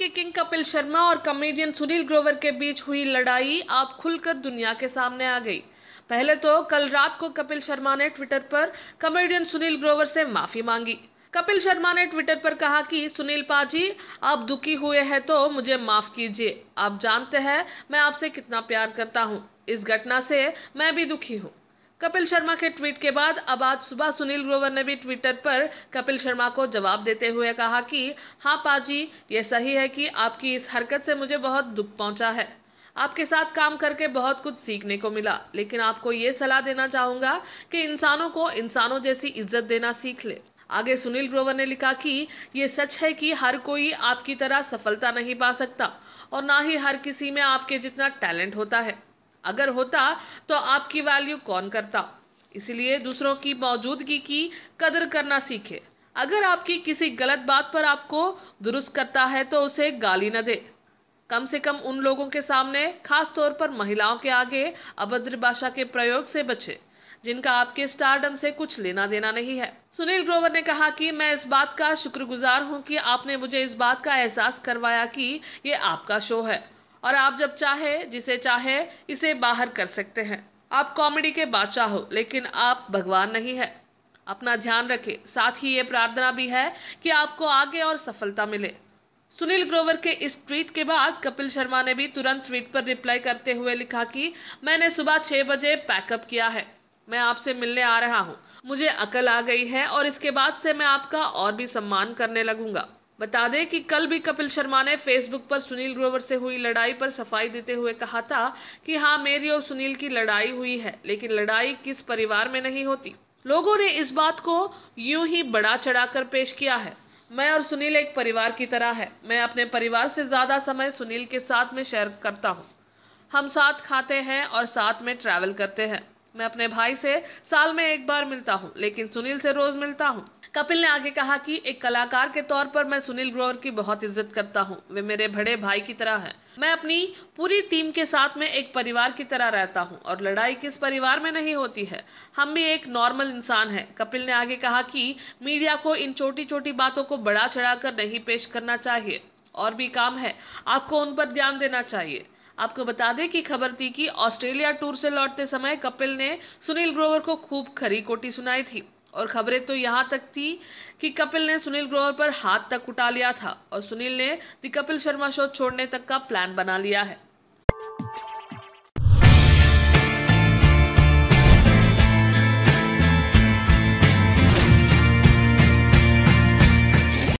के किंग कपिल शर्मा और कॉमेडियन सुनील ग्रोवर के बीच हुई लड़ाई आप खुलकर दुनिया के सामने आ गई पहले तो कल रात को कपिल शर्मा ने ट्विटर पर कॉमेडियन सुनील ग्रोवर से माफी मांगी कपिल शर्मा ने ट्विटर पर कहा कि सुनील पाजी आप दुखी हुए हैं तो मुझे माफ कीजिए आप जानते हैं मैं आपसे कितना प्यार करता हूँ इस घटना से मैं भी दुखी हूँ कपिल शर्मा के ट्वीट के बाद अब आज सुबह सुनील ग्रोवर ने भी ट्विटर पर कपिल शर्मा को जवाब देते हुए कहा कि हाँ पाजी ये सही है कि आपकी इस हरकत से मुझे बहुत दुख पहुंचा है आपके साथ काम करके बहुत कुछ सीखने को मिला लेकिन आपको ये सलाह देना चाहूंगा कि इंसानों को इंसानों जैसी इज्जत देना सीख ले आगे सुनील ग्रोवर ने लिखा कि ये सच है कि हर कोई आपकी तरह सफलता नहीं पा सकता और ना ही हर किसी में आपके जितना टैलेंट होता है अगर होता तो आपकी वैल्यू कौन करता इसलिए दूसरों की मौजूदगी की कदर करना सीखे अगर आपकी किसी गलत बात पर आपको दुरुस्त करता है तो उसे गाली न दे कम से कम उन लोगों के सामने खास तौर पर महिलाओं के आगे अभद्र भाषा के प्रयोग से बचे जिनका आपके स्टारडम से कुछ लेना देना नहीं है सुनील ग्रोवर ने कहा कि मैं इस बात का शुक्रगुजार हूं कि आपने मुझे इस बात का एहसास करवाया कि ये आपका शो है और आप जब चाहे जिसे चाहे इसे बाहर कर सकते हैं आप कॉमेडी के बादशाह हो लेकिन आप भगवान नहीं है अपना ध्यान रखें साथ ही ये प्रार्थना भी है कि आपको आगे और सफलता मिले सुनील ग्रोवर के इस ट्वीट के बाद कपिल शर्मा ने भी तुरंत ट्वीट पर रिप्लाई करते हुए लिखा कि मैंने सुबह छह बजे पैकअप किया है मैं आपसे मिलने आ रहा हूँ मुझे अकल आ गई है और इसके बाद से मैं आपका और भी सम्मान करने लगूंगा बता दें कि कल भी कपिल शर्मा ने फेसबुक पर सुनील ग्रोवर से हुई लड़ाई पर सफाई देते हुए कहा था कि हाँ मेरी और सुनील की लड़ाई हुई है लेकिन लड़ाई किस परिवार में नहीं होती लोगों ने इस बात को यूं ही बड़ा चढ़ाकर पेश किया है मैं और सुनील एक परिवार की तरह है मैं अपने परिवार से ज्यादा समय सुनील के साथ में शेयर करता हूँ हम साथ खाते हैं और साथ में ट्रैवल करते हैं मैं अपने भाई से साल में एक बार मिलता हूँ लेकिन सुनील से रोज मिलता हूँ कपिल ने आगे कहा कि एक कलाकार के तौर पर मैं सुनील ग्रोवर की बहुत इज्जत करता हूँ वे मेरे बड़े भाई की तरह हैं मैं अपनी पूरी टीम के साथ में एक परिवार की तरह रहता हूँ और लड़ाई किस परिवार में नहीं होती है हम भी एक नॉर्मल इंसान है कपिल ने आगे कहा कि मीडिया को इन छोटी छोटी बातों को बड़ा चढ़ाकर नहीं पेश करना चाहिए और भी काम है आपको उन पर ध्यान देना चाहिए आपको बता दें कि खबर थी कि ऑस्ट्रेलिया टूर से लौटते समय कपिल ने सुनील ग्रोवर को खूब खरी कोटी सुनाई थी और खबरें तो यहाँ तक थी कि कपिल ने सुनील ग्रोवर पर हाथ तक उठा लिया था और सुनील ने द कपिल शर्मा शो छोड़ने तक का प्लान बना लिया है